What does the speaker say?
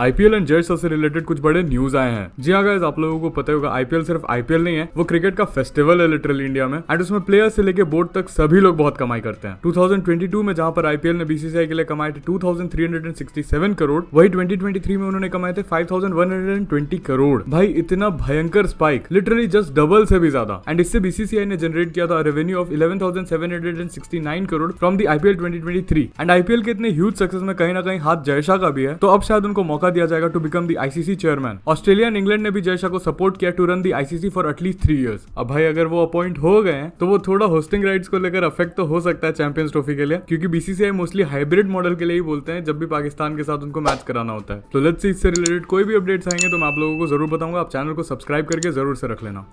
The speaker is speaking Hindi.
आईपीएल एंड जेट से रिलेटेड कुछ बड़े न्यूज आए हैं जी हाँ आप लोगों को पता होगा आईपीएल सिर्फ आईपीएल नहीं है वो क्रिकेट का फेस्टिवल है लिटरल इंडिया में एंड उसमें प्लेयर से लेके बोर्ड तक सभी लोग बहुत कमाई करते हैं 2022 में जहां पर आईपीएल ने बीसीसीआई के लिए कमाए थे 2367 करोड़ वही 2023 में उन्होंने कमाए थे 5120 करोड़ भाई इतना भयंकर स्पाइक लिटरली जस्ट डबल से भी ज्यादा एंड इससे बीसीसीआई ने जनरेट किया था revenue of eleven crore from the IPL twenty and IPL के इतने ह्यूज सक्सेस में कहीं ना कहीं हाथ जयशाह का भी है तो अब शायद उनको मौका मौका दिया जाएगा to become the ICC chairman Australia and England ने भी जयशाह को सपोर्ट किया to run the ICC for at least three years अब भाई अगर वो अपॉइंट हो गए तो वो थोड़ा होस्टिंग राइट्स को लेकर अफेक्ट तो हो सकता है चैंपियंस ट्रॉफी के लिए क्योंकि बीसीसीआई मोस्टली हाइब्रिड मॉडल के लिए ही बोलते हैं जब भी पाकिस्तान के साथ उनको मैच कराना होता है तो लेट्स इससे रिलेटेड कोई भी अपडेट्स आएंगे तो मैं आप लोगों को जरूर बताऊंगा आप चैनल को सब्सक्राइब करके जरूर से रख लेना